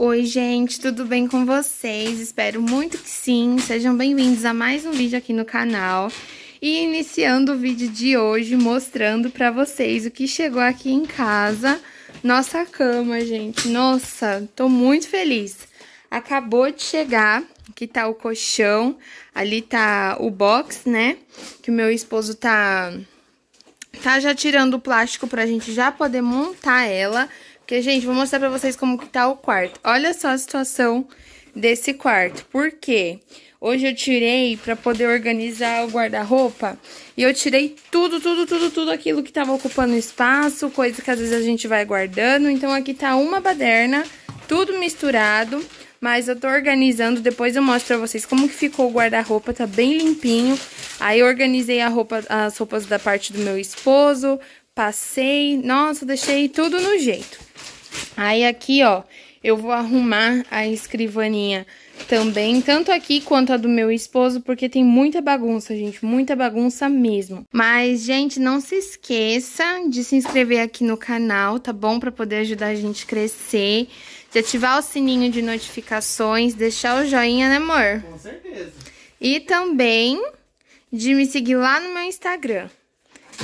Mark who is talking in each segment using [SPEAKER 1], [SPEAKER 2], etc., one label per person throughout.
[SPEAKER 1] Oi, gente, tudo bem com vocês? Espero muito que sim. Sejam bem-vindos a mais um vídeo aqui no canal. E iniciando o vídeo de hoje, mostrando pra vocês o que chegou aqui em casa. Nossa cama, gente. Nossa, tô muito feliz. Acabou de chegar, aqui tá o colchão, ali tá o box, né? Que o meu esposo tá, tá já tirando o plástico pra gente já poder montar ela. Porque, gente, vou mostrar pra vocês como que tá o quarto. Olha só a situação desse quarto. Por quê? Hoje eu tirei pra poder organizar o guarda-roupa. E eu tirei tudo, tudo, tudo, tudo aquilo que tava ocupando espaço. Coisa que às vezes a gente vai guardando. Então, aqui tá uma baderna, tudo misturado. Mas eu tô organizando, depois eu mostro pra vocês como que ficou o guarda-roupa, tá bem limpinho. Aí eu organizei a roupa, as roupas da parte do meu esposo, passei, nossa, deixei tudo no jeito. Aí aqui, ó, eu vou arrumar a escrivaninha também, tanto aqui quanto a do meu esposo, porque tem muita bagunça, gente, muita bagunça mesmo. Mas, gente, não se esqueça de se inscrever aqui no canal, tá bom? Pra poder ajudar a gente a crescer, de ativar o sininho de notificações, deixar o joinha, né, amor? Com certeza. E também de me seguir lá no meu Instagram.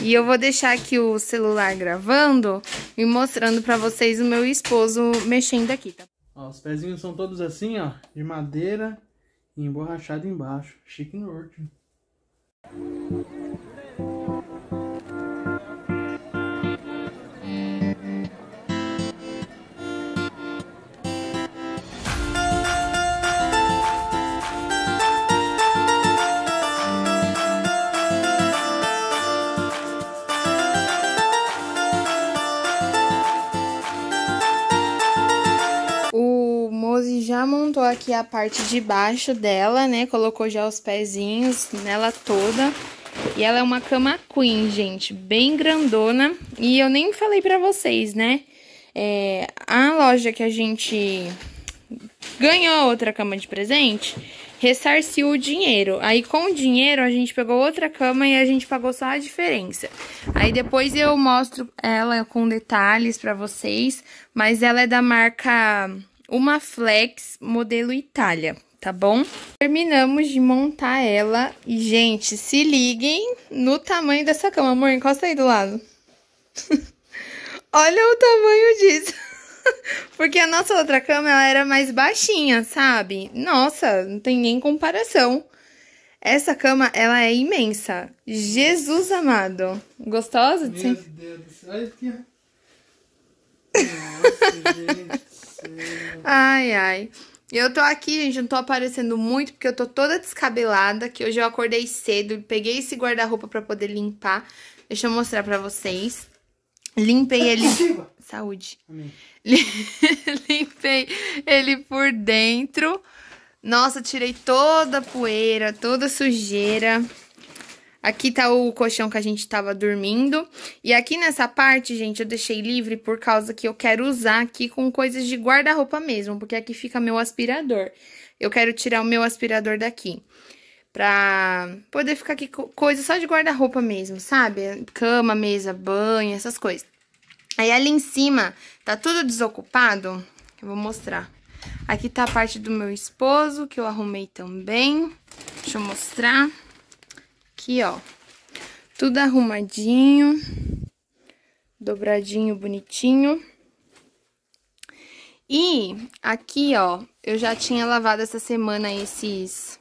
[SPEAKER 1] E eu vou deixar aqui o celular gravando e mostrando pra vocês o meu esposo mexendo aqui, tá? Ó, os pezinhos são todos assim, ó, de madeira e emborrachado embaixo. Chique no último. aqui a parte de baixo dela, né? Colocou já os pezinhos nela toda. E ela é uma cama queen, gente, bem grandona. E eu nem falei pra vocês, né? É, a loja que a gente ganhou outra cama de presente, ressarciu o dinheiro. Aí, com o dinheiro, a gente pegou outra cama e a gente pagou só a diferença. Aí, depois eu mostro ela com detalhes pra vocês, mas ela é da marca uma flex modelo Itália, tá bom? Terminamos de montar ela e, gente, se liguem no tamanho dessa cama. Amor, encosta aí do lado. Olha o tamanho disso. Porque a nossa outra cama, ela era mais baixinha, sabe? Nossa, não tem nem comparação. Essa cama, ela é imensa. Jesus amado. Gostosa de Meu Deus do céu. Olha aqui. Nossa, gente. Ai, ai. Eu tô aqui, gente, não tô aparecendo muito porque eu tô toda descabelada, que hoje eu acordei cedo e peguei esse guarda-roupa para poder limpar. Deixa eu mostrar para vocês. Limpei ele. Saúde. Limpei ele por dentro. Nossa, tirei toda a poeira, toda a sujeira. Aqui tá o colchão que a gente tava dormindo. E aqui nessa parte, gente, eu deixei livre por causa que eu quero usar aqui com coisas de guarda-roupa mesmo, porque aqui fica meu aspirador. Eu quero tirar o meu aspirador daqui. Pra poder ficar aqui com coisa só de guarda-roupa mesmo, sabe? Cama, mesa, banho, essas coisas. Aí ali em cima tá tudo desocupado. Eu vou mostrar. Aqui tá a parte do meu esposo, que eu arrumei também. Deixa eu mostrar aqui, ó. Tudo arrumadinho, dobradinho, bonitinho. E aqui, ó, eu já tinha lavado essa semana esses...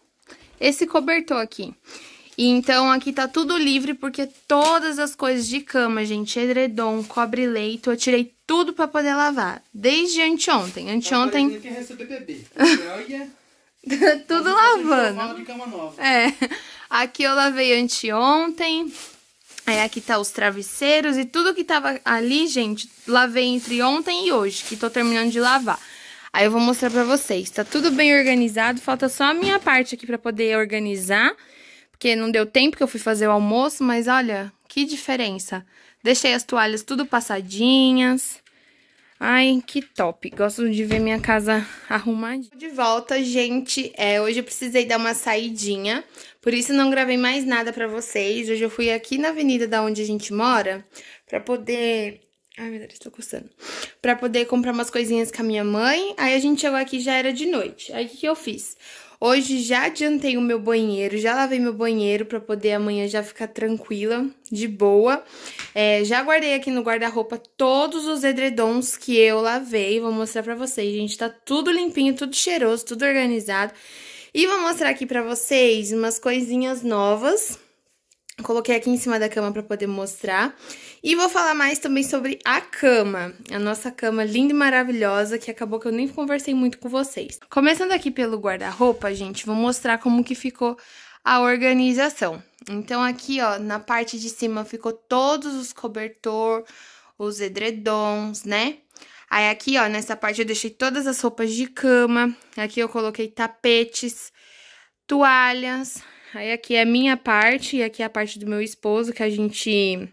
[SPEAKER 1] Esse cobertor aqui. E então aqui tá tudo livre porque todas as coisas de cama, gente, edredom, cobre-leito, eu tirei tudo para poder lavar. Desde anteontem. Anteontem. Que tudo lavando. De cama nova. É. Aqui eu lavei anteontem. Aí é, aqui tá os travesseiros e tudo que tava ali, gente, lavei entre ontem e hoje, que tô terminando de lavar. Aí eu vou mostrar pra vocês. Tá tudo bem organizado, falta só a minha parte aqui pra poder organizar. Porque não deu tempo que eu fui fazer o almoço, mas olha, que diferença. Deixei as toalhas tudo passadinhas. Ai, que top. Gosto de ver minha casa arrumadinha. De volta, gente. É, hoje eu precisei dar uma saidinha. Por isso não gravei mais nada pra vocês. Hoje eu fui aqui na avenida da onde a gente mora. Pra poder... Ai, meu Deus, tô coçando. Pra poder comprar umas coisinhas com a minha mãe. Aí a gente chegou aqui já era de noite. Aí o que, que eu fiz? Hoje já adiantei o meu banheiro, já lavei meu banheiro para poder amanhã já ficar tranquila, de boa. É, já guardei aqui no guarda-roupa todos os edredons que eu lavei. Vou mostrar para vocês, gente. Tá tudo limpinho, tudo cheiroso, tudo organizado. E vou mostrar aqui para vocês umas coisinhas novas Coloquei aqui em cima da cama para poder mostrar. E vou falar mais também sobre a cama. A nossa cama linda e maravilhosa, que acabou que eu nem conversei muito com vocês. Começando aqui pelo guarda-roupa, gente, vou mostrar como que ficou a organização. Então aqui, ó, na parte de cima ficou todos os cobertor, os edredons, né? Aí aqui, ó, nessa parte eu deixei todas as roupas de cama. Aqui eu coloquei tapetes, toalhas, Aí aqui é a minha parte e aqui é a parte do meu esposo, que a gente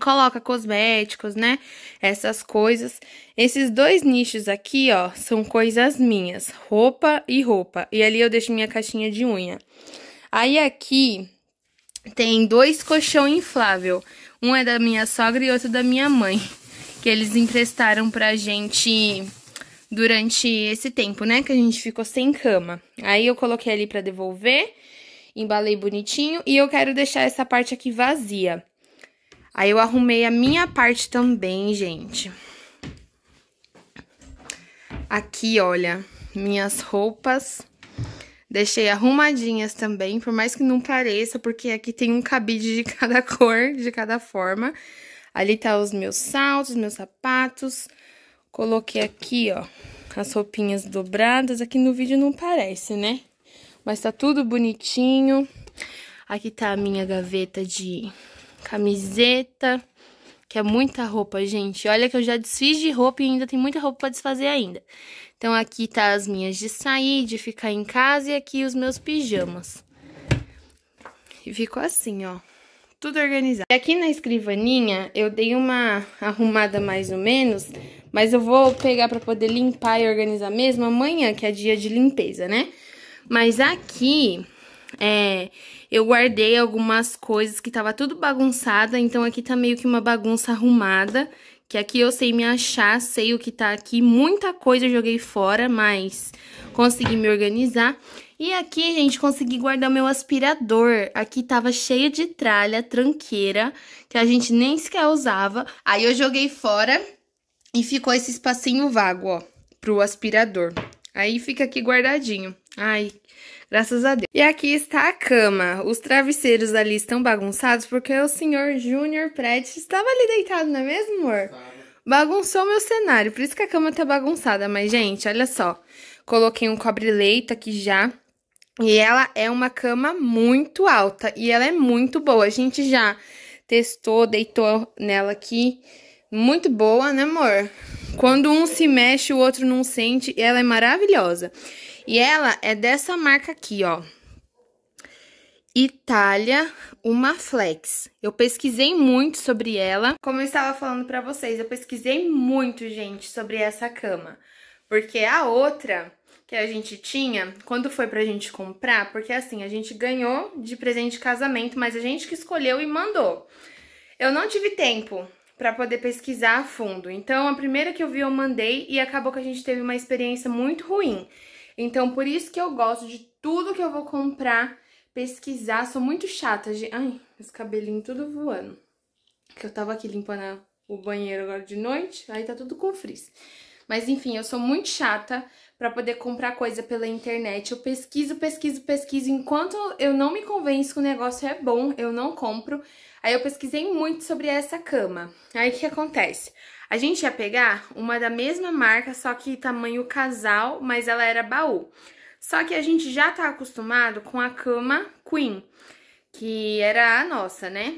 [SPEAKER 1] coloca cosméticos, né? Essas coisas. Esses dois nichos aqui, ó, são coisas minhas, roupa e roupa. E ali eu deixo minha caixinha de unha. Aí aqui tem dois colchão inflável. Um é da minha sogra e outro da minha mãe, que eles emprestaram pra gente durante esse tempo, né, que a gente ficou sem cama. Aí eu coloquei ali pra devolver embalei bonitinho e eu quero deixar essa parte aqui vazia. Aí eu arrumei a minha parte também, gente. Aqui, olha, minhas roupas. Deixei arrumadinhas também, por mais que não pareça, porque aqui tem um cabide de cada cor, de cada forma. Ali tá os meus saltos, meus sapatos. Coloquei aqui, ó, as roupinhas dobradas. Aqui no vídeo não parece, né? mas tá tudo bonitinho. Aqui tá a minha gaveta de camiseta, que é muita roupa, gente. Olha que eu já desfiz de roupa e ainda tem muita roupa pra desfazer ainda. Então aqui tá as minhas de sair, de ficar em casa e aqui os meus pijamas. E ficou assim, ó tudo organizado. E aqui na escrivaninha eu dei uma arrumada mais ou menos, mas eu vou pegar para poder limpar e organizar mesmo amanhã, que é dia de limpeza, né? Mas aqui, é, eu guardei algumas coisas que tava tudo bagunçada, então aqui tá meio que uma bagunça arrumada, que aqui eu sei me achar, sei o que tá aqui, muita coisa eu joguei fora, mas consegui me organizar. E aqui, gente, consegui guardar meu aspirador. Aqui tava cheio de tralha, tranqueira, que a gente nem sequer usava. Aí eu joguei fora e ficou esse espacinho vago, ó, pro aspirador. Aí fica aqui guardadinho. Ai, Graças a Deus. E aqui está a cama. Os travesseiros ali estão bagunçados porque o senhor Júnior Prete estava ali deitado, não é mesmo, amor? Bagunçou meu cenário, por isso que a cama tá bagunçada. Mas, gente, olha só. Coloquei um cobre-leito aqui já. E ela é uma cama muito alta e ela é muito boa. A gente já testou, deitou nela aqui. Muito boa, né, amor? Quando um se mexe, o outro não sente. Ela é maravilhosa. E ela é dessa marca aqui, ó. Itália Uma Flex. Eu pesquisei muito sobre ela. Como eu estava falando para vocês, eu pesquisei muito, gente, sobre essa cama. Porque a outra que a gente tinha, quando foi pra gente comprar, porque assim, a gente ganhou de presente de casamento, mas a gente que escolheu e mandou. Eu não tive tempo para poder pesquisar a fundo. Então, a primeira que eu vi eu mandei e acabou que a gente teve uma experiência muito ruim. Então, por isso que eu gosto de tudo que eu vou comprar, pesquisar. Sou muito chata de... Ai, meus cabelinhos tudo voando. Que eu tava aqui limpando o banheiro agora de noite, aí tá tudo com frizz. Mas enfim, eu sou muito chata para poder comprar coisa pela internet. Eu pesquiso, pesquiso, pesquiso. Enquanto eu não me convenço que o negócio é bom, eu não compro. Aí eu pesquisei muito sobre essa cama. Aí o que acontece? A gente ia pegar uma da mesma marca, só que tamanho casal, mas ela era baú. Só que a gente já tá acostumado com a cama queen, que era a nossa, né?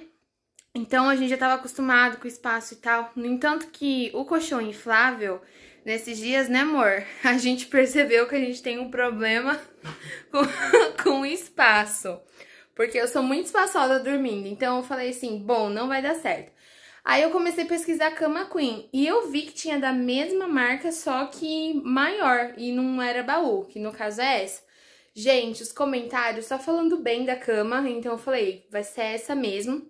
[SPEAKER 1] Então a gente já estava acostumado com o espaço e tal. No entanto que o colchão inflável, nesses dias, né, amor? A gente percebeu que a gente tem um problema com, com o espaço. Porque eu sou muito espaçosa dormindo. Então eu falei assim, bom, não vai dar certo. Aí eu comecei a pesquisar cama queen e eu vi que tinha da mesma marca, só que maior e não era baú, que no caso é essa. Gente, os comentários só falando bem da cama, então eu falei, vai ser essa mesmo.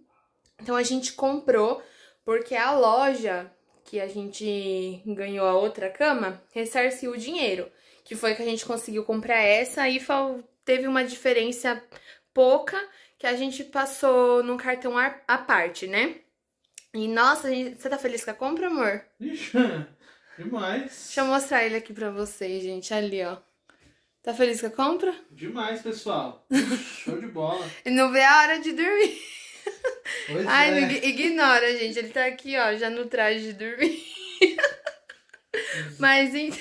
[SPEAKER 1] Então a gente comprou porque a loja que a gente ganhou a outra cama ressarciu o dinheiro, que foi que a gente conseguiu comprar essa e teve uma diferença pouca que a gente passou num cartão à parte, né? E nossa, gente, você tá feliz com a compra, amor? Ixi, demais. Deixa eu mostrar ele aqui pra vocês, gente. Ali, ó. Tá feliz com a compra? Demais, pessoal. Show de bola. E não vê a hora de dormir. Pois Ai, é. ignora, gente. Ele tá aqui, ó, já no traje de dormir. Mas então.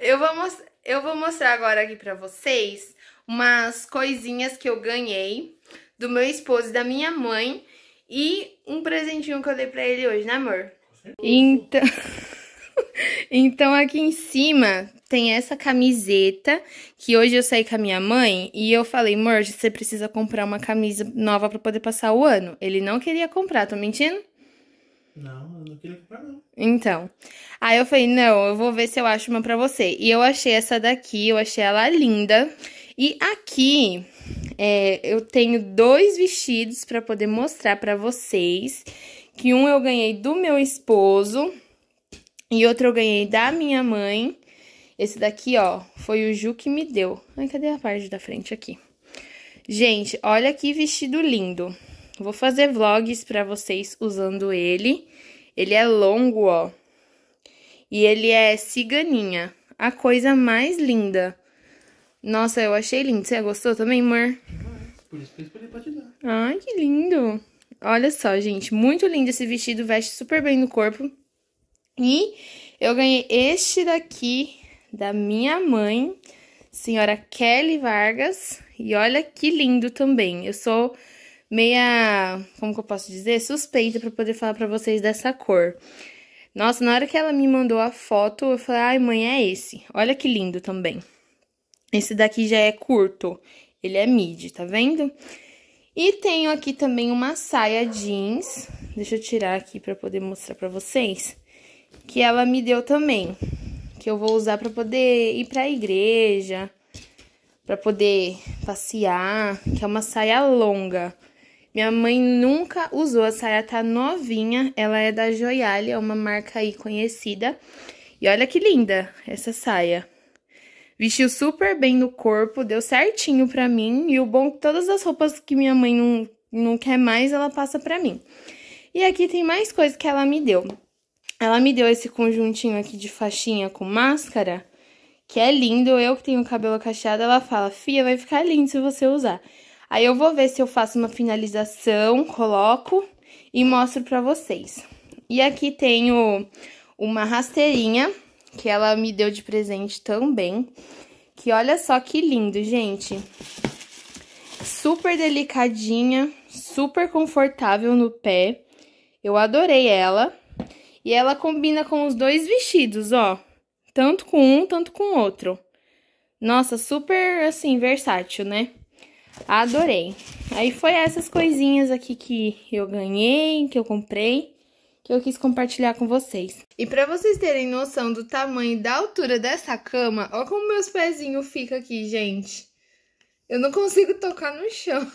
[SPEAKER 1] Eu vou, most... eu vou mostrar agora aqui pra vocês umas coisinhas que eu ganhei do meu esposo e da minha mãe e um presentinho que eu dei pra ele hoje, né amor? Então... então aqui em cima tem essa camiseta que hoje eu saí com a minha mãe e eu falei, amor, você precisa comprar uma camisa nova pra poder passar o ano. Ele não queria comprar, tô mentindo? Não, eu não queria comprar, não. Então. Aí eu falei, não, eu vou ver se eu acho uma pra você. E eu achei essa daqui, eu achei ela linda. E aqui é, eu tenho dois vestidos para poder mostrar para vocês, que um eu ganhei do meu esposo e outro eu ganhei da minha mãe. Esse daqui, ó, foi o Ju que me deu. Ai, cadê a parte da frente aqui? Gente, olha que vestido lindo. Vou fazer vlogs para vocês usando ele. Ele é longo, ó. E ele é ciganinha. A coisa mais linda. Nossa, eu achei lindo. Você gostou também, amor? Por isso que eu escolhi pra te dar. Ai, que lindo. Olha só, gente. Muito lindo esse vestido. Veste super bem no corpo. E eu ganhei este daqui da minha mãe, senhora Kelly Vargas. E olha que lindo também. Eu sou meia, como que eu posso dizer, suspeita para poder falar para vocês dessa cor. Nossa, na hora que ela me mandou a foto, eu falei: "Ai, mãe, é esse". Olha que lindo também. Esse daqui já é curto, ele é midi, tá vendo? E tenho aqui também uma saia jeans, deixa eu tirar aqui pra poder mostrar pra vocês, que ela me deu também, que eu vou usar pra poder ir pra igreja, pra poder passear, que é uma saia longa. Minha mãe nunca usou, a saia tá novinha, ela é da Joialha, é uma marca aí conhecida. E olha que linda essa saia. Vestiu super bem no corpo, deu certinho pra mim. E o bom é que todas as roupas que minha mãe não, não quer mais, ela passa pra mim. E aqui tem mais coisa que ela me deu. Ela me deu esse conjuntinho aqui de faixinha com máscara, que é lindo. Eu que tenho cabelo cacheado, ela fala, Fia, vai ficar lindo se você usar. Aí eu vou ver se eu faço uma finalização, coloco e mostro pra vocês. E aqui tenho uma rasteirinha que ela me deu de presente também. Que olha só que lindo, gente. Super delicadinha, super confortável no pé. Eu adorei ela. E ela combina com os dois vestidos, ó. Tanto com um, tanto com o outro. Nossa, super, assim, versátil, né? Adorei. Aí foi essas coisinhas aqui que eu ganhei, que eu comprei que eu quis compartilhar com vocês. E para vocês terem noção do tamanho e da altura dessa cama, olha como meus pezinhos ficam aqui, gente. Eu não consigo tocar no chão.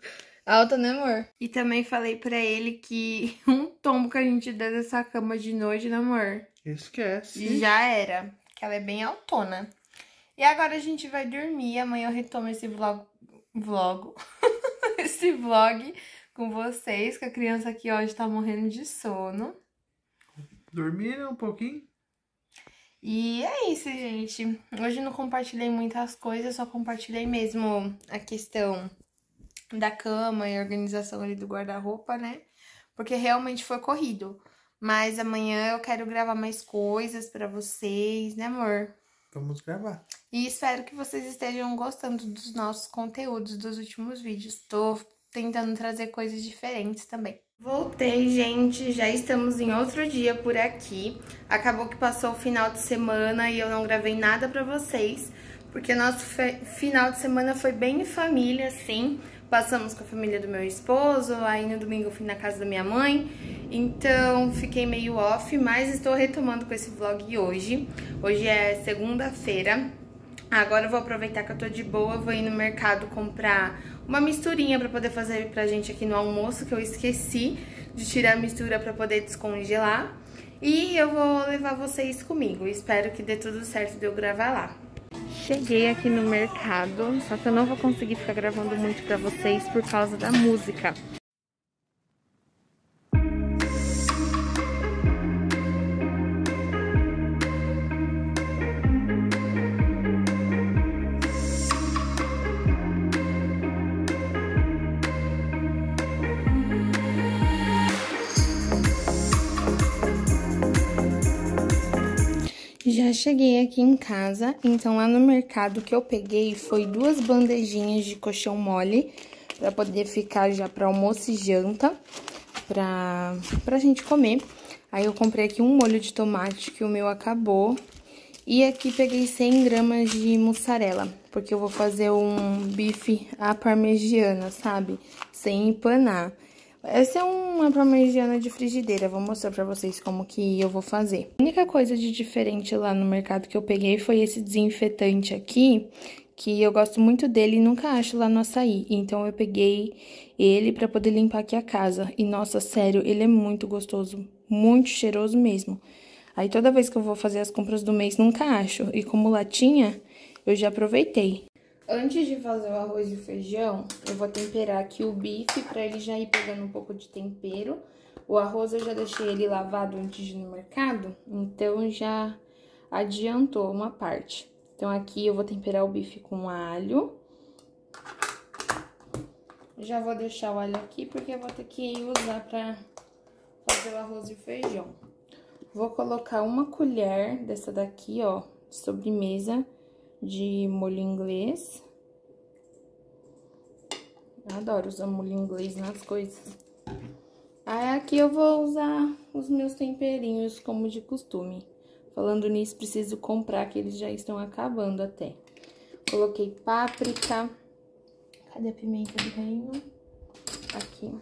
[SPEAKER 1] Alta, né, amor? E também falei para ele que um tombo que a gente der dessa cama de noite, né, amor? Esquece. Já era, que ela é bem altona. E agora a gente vai dormir. Amanhã eu retomo esse vlog. Vlog. esse vlog com vocês, que a criança aqui hoje tá morrendo de sono. Dormiram um pouquinho? E é isso, gente. Hoje não compartilhei muitas coisas, só compartilhei mesmo a questão da cama e organização ali do guarda-roupa, né? Porque realmente foi corrido. Mas amanhã eu quero gravar mais coisas para vocês, né, amor? Vamos gravar. E espero que vocês estejam gostando dos nossos conteúdos dos últimos vídeos. Tô tentando trazer coisas diferentes também. Voltei, gente. Já estamos em outro dia por aqui. Acabou que passou o final de semana e eu não gravei nada para vocês, porque nosso final de semana foi bem em família, assim. Passamos com a família do meu esposo, aí no domingo eu fui na casa da minha mãe. Então, fiquei meio off, mas estou retomando com esse vlog hoje. Hoje é segunda-feira. Agora eu vou aproveitar que eu tô de boa, vou ir no mercado comprar uma misturinha pra poder fazer pra gente aqui no almoço, que eu esqueci de tirar a mistura pra poder descongelar. E eu vou levar vocês comigo, espero que dê tudo certo de eu gravar lá. Cheguei aqui no mercado, só que eu não vou conseguir ficar gravando muito pra vocês por causa da música. cheguei aqui em casa, então lá no mercado que eu peguei foi duas bandejinhas de colchão mole para poder ficar já para almoço e janta, para pra gente comer. Aí eu comprei aqui um molho de tomate que o meu acabou. E aqui peguei 100 gramas de mussarela, porque eu vou fazer um bife à parmegiana, sabe? Sem empanar. Essa é uma parmegiana de frigideira, vou mostrar pra vocês como que eu vou fazer. A única coisa de diferente lá no mercado que eu peguei foi esse desinfetante aqui, que eu gosto muito dele e nunca acho lá no açaí. Então eu peguei ele pra poder limpar aqui a casa. E nossa, sério, ele é muito gostoso, muito cheiroso mesmo. Aí toda vez que eu vou fazer as compras do mês, nunca acho. E como latinha, eu já aproveitei. Antes de fazer o arroz e o feijão, eu vou temperar aqui o bife para ele já ir pegando um pouco de tempero. O arroz eu já deixei ele lavado antes de ir no mercado, então já adiantou uma parte. Então aqui eu vou temperar o bife com alho. Já vou deixar o alho aqui porque eu vou ter que usar para fazer o arroz e o feijão. Vou colocar uma colher dessa daqui, ó, de sobremesa de molho inglês. Eu adoro usar molho inglês nas coisas. Aí aqui eu vou usar os meus temperinhos como de costume. Falando nisso, preciso comprar que eles já estão acabando até. Coloquei páprica. Cadê a pimenta do reino? Aqui.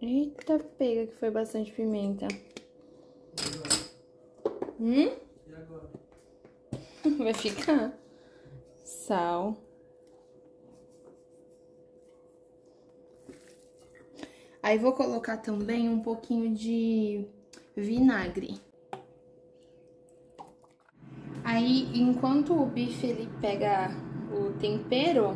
[SPEAKER 1] Eita, pega que foi bastante pimenta. Hum? vai ficar sal. Aí vou colocar também um pouquinho de vinagre. Aí, enquanto o bife ele pega o tempero,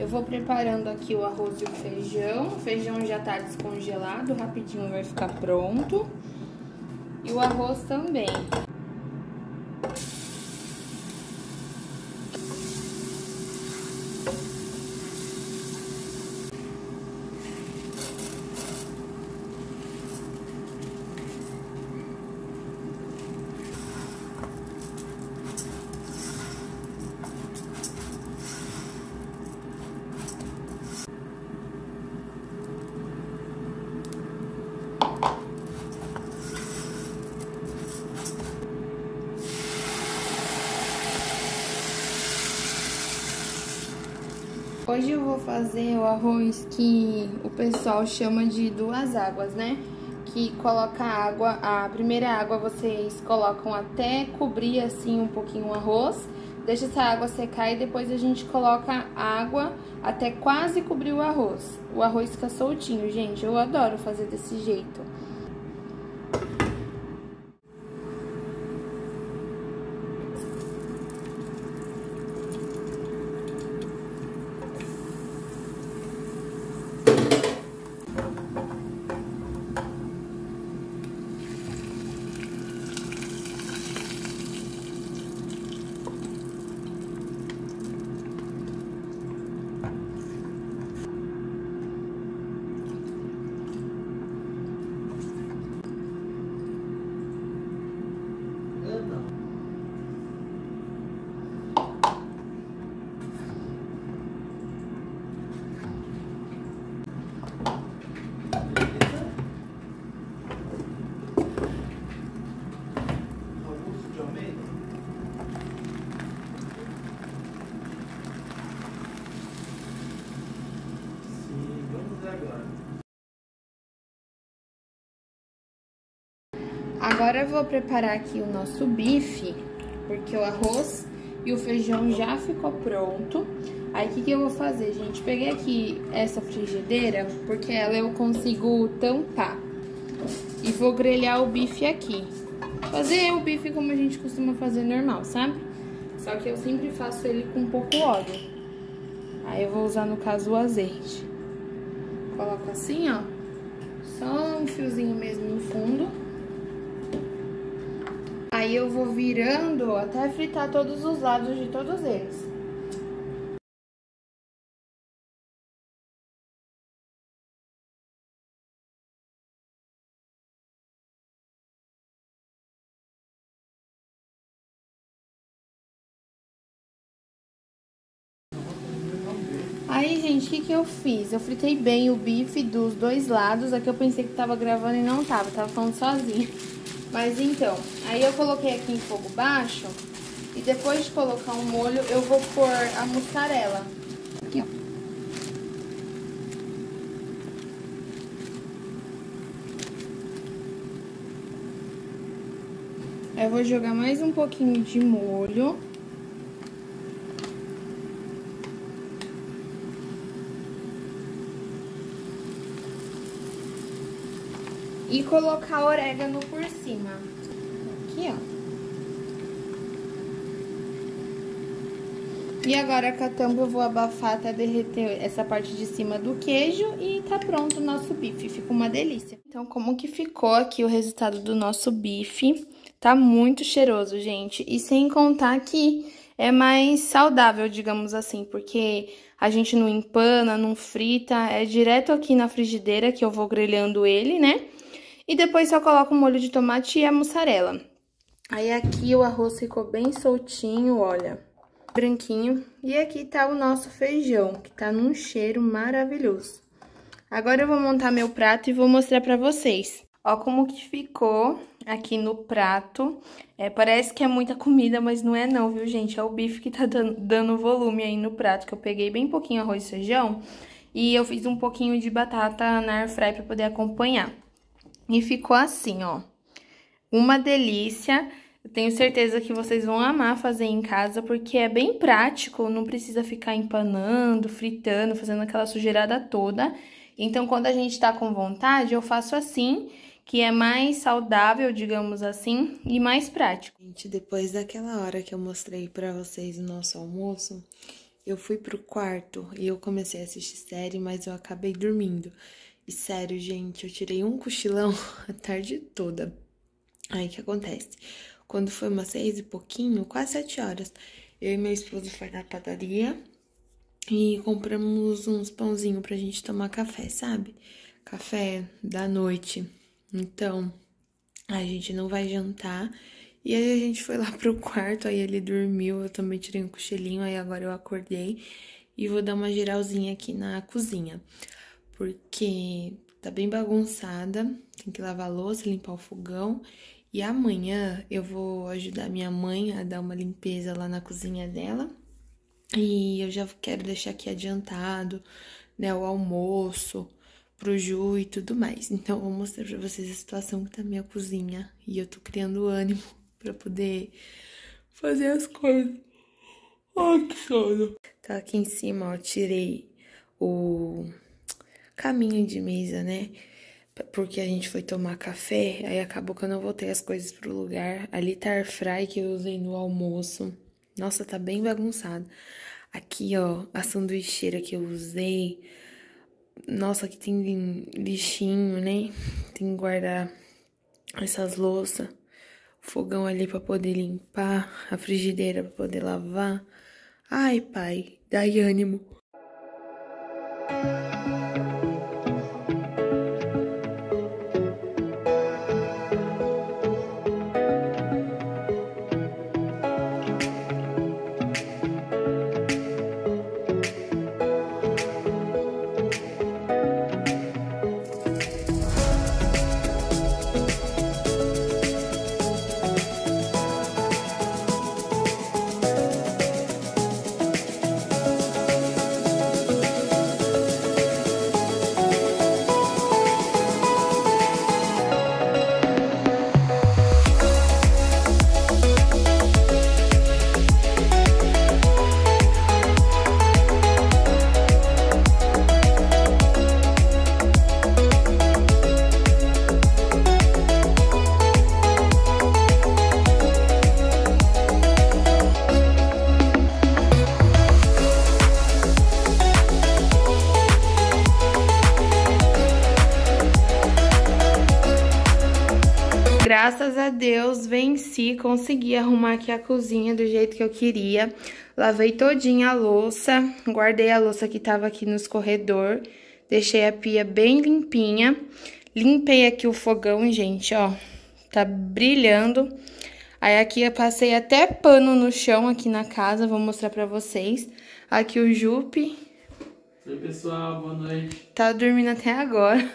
[SPEAKER 1] eu vou preparando aqui o arroz e o feijão. O feijão já tá descongelado, rapidinho vai ficar pronto. E o arroz também. Hoje eu vou fazer o arroz que o pessoal chama de duas águas, né? Que coloca a água, a primeira água vocês colocam até cobrir assim um pouquinho o arroz, deixa essa água secar e depois a gente coloca água até quase cobrir o arroz. O arroz fica soltinho, gente, eu adoro fazer desse jeito. Agora eu vou preparar aqui o nosso bife, porque o arroz e o feijão já ficou pronto. Aí, o que, que eu vou fazer, gente? Peguei aqui essa frigideira, porque ela eu consigo tampar. E vou grelhar o bife aqui. Fazer o bife como a gente costuma fazer normal, sabe? Só que eu sempre faço ele com pouco óleo. Aí eu vou usar, no caso, o azeite. Coloco assim, ó. Só um fiozinho mesmo no fundo. Aí eu vou virando até fritar todos os lados de todos eles. Aí, gente, o que, que eu fiz? Eu fritei bem o bife dos dois lados. Aqui é eu pensei que tava gravando e não tava, tava falando sozinha. Mas então, aí eu coloquei aqui em fogo baixo e depois de colocar o molho, eu vou pôr a mussarela. Aqui, ó. Eu vou jogar mais um pouquinho de molho. E colocar orégano por cima. Aqui, ó. E agora com a tampa eu vou abafar até derreter essa parte de cima do queijo e tá pronto o nosso bife. Fica uma delícia. Então, como que ficou aqui o resultado do nosso bife? Tá muito cheiroso, gente. E sem contar que é mais saudável, digamos assim, porque a gente não empana, não frita, é direto aqui na frigideira que eu vou grelhando ele, né? E depois só coloco o molho de tomate e a mussarela. Aí aqui o arroz ficou bem soltinho, olha, branquinho. E aqui tá o nosso feijão, que tá num cheiro maravilhoso. Agora eu vou montar meu prato e vou mostrar pra vocês. Ó como que ficou aqui no prato. É, parece que é muita comida, mas não é não, viu, gente? É o bife que tá dando, dando volume aí no prato, que eu peguei bem pouquinho arroz e feijão. E eu fiz um pouquinho de batata na air fry pra poder acompanhar. E ficou assim, ó. Uma delícia. Eu tenho certeza que vocês vão amar fazer em casa, porque é bem prático, não precisa ficar empanando, fritando, fazendo aquela sujeirada toda. Então, quando a gente tá com vontade, eu faço assim, que é mais saudável, digamos assim, e mais prático. Gente, depois daquela hora que eu mostrei para vocês o nosso almoço, eu fui pro quarto e eu comecei a assistir série, mas eu acabei dormindo. E sério, gente, eu tirei um cochilão a tarde toda. Aí que acontece? Quando foi umas seis e pouquinho, quase sete horas, eu e meu esposo foi na padaria e compramos uns pãozinhos pra gente tomar café, sabe? Café da noite. Então, a gente não vai jantar. E aí a gente foi lá pro quarto, aí ele dormiu, eu também tirei um cochilinho, aí agora eu acordei e vou dar uma geralzinha aqui na cozinha porque tá bem bagunçada, tem que lavar a louça, limpar o fogão. E amanhã eu vou ajudar minha mãe a dar uma limpeza lá na cozinha dela. E eu já quero deixar aqui adiantado, né, o almoço pro Ju e tudo mais. Então, eu vou mostrar pra vocês a situação que tá minha cozinha. E eu tô criando ânimo pra poder fazer as coisas. Ai, que sono. Tá aqui em cima, ó, tirei o caminho de mesa, né? Porque a gente foi tomar café, aí acabou que eu não voltei as coisas pro lugar. Ali tá air fry que eu usei no almoço. Nossa, tá bem bagunçado. Aqui, ó, a sanduicheira que eu usei. Nossa, aqui tem lixinho, né? Tem que guardar essas louças. O fogão ali para poder limpar. A frigideira para poder lavar. Ai, pai, dai ânimo. Graças a Deus, venci, consegui arrumar aqui a cozinha do jeito que eu queria. Lavei todinha a louça, guardei a louça que tava aqui no escorredor, deixei a pia bem limpinha. Limpei aqui o fogão, gente, ó, tá brilhando. Aí aqui eu passei até pano no chão aqui na casa, vou mostrar pra vocês. Aqui o Jupe. Oi, pessoal, boa noite. Tá dormindo até agora.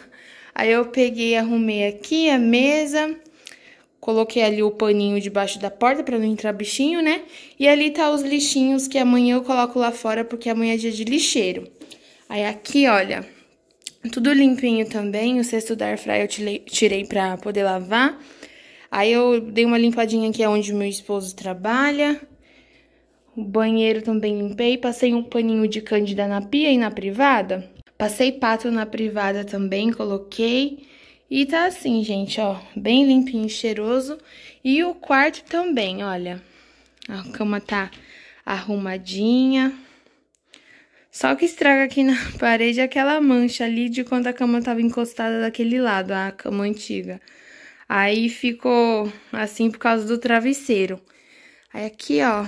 [SPEAKER 1] Aí eu peguei, arrumei aqui a mesa, Coloquei ali o paninho debaixo da porta para não entrar bichinho, né? E ali tá os lixinhos que amanhã eu coloco lá fora porque amanhã é dia de lixeiro. Aí aqui, olha, tudo limpinho também. O cesto da airfryer eu tirei para poder lavar. Aí eu dei uma limpadinha aqui onde meu esposo trabalha. O banheiro também limpei. Passei um paninho de cândida na pia e na privada. Passei pato na privada também, coloquei. E tá assim, gente, ó, bem limpinho, cheiroso. E o quarto também, olha. A cama tá arrumadinha. Só que estraga aqui na parede aquela mancha ali de quando a cama tava encostada daquele lado, a cama antiga. Aí ficou assim por causa do travesseiro. Aí aqui, ó,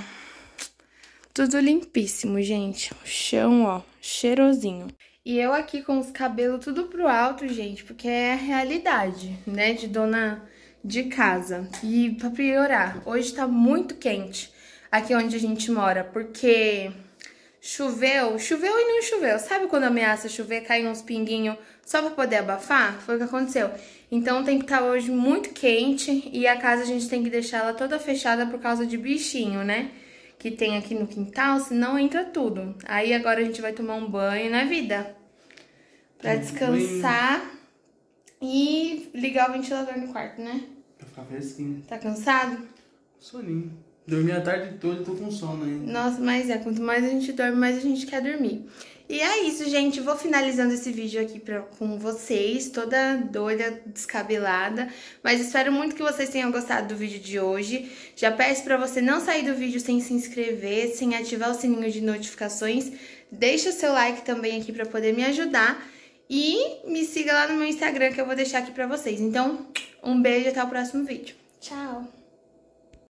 [SPEAKER 1] tudo limpíssimo, gente. O chão, ó, cheirosinho. E eu aqui com os cabelos tudo pro alto, gente, porque é a realidade, né, de dona de casa. E pra piorar, hoje tá muito quente aqui onde a gente mora, porque choveu, choveu e não choveu. Sabe quando ameaça chover, cai uns pinguinhos só pra poder abafar? Foi o que aconteceu. Então tem que tá hoje muito quente e a casa a gente tem que deixar ela toda fechada por causa de bichinho, né? que tem aqui no quintal, senão entra tudo. Aí agora a gente vai tomar um banho na vida
[SPEAKER 2] para tipo, descansar
[SPEAKER 1] e ligar o ventilador no quarto, né? Pra ficar fresquinho. Tá cansado? Soninho. Dormi a tarde toda e tô com sono ainda. Nossa, mas é, quanto mais a gente dorme, mais a gente quer dormir. E é isso, gente. Vou finalizando esse vídeo aqui pra, com vocês, toda doida, descabelada. Mas espero muito que vocês tenham gostado do vídeo de hoje. Já peço pra você não sair do vídeo sem se inscrever, sem ativar o sininho de notificações. Deixa o seu like também aqui pra poder me ajudar. E me siga lá no meu Instagram que eu vou deixar aqui pra vocês. Então, um beijo e até o próximo vídeo. Tchau!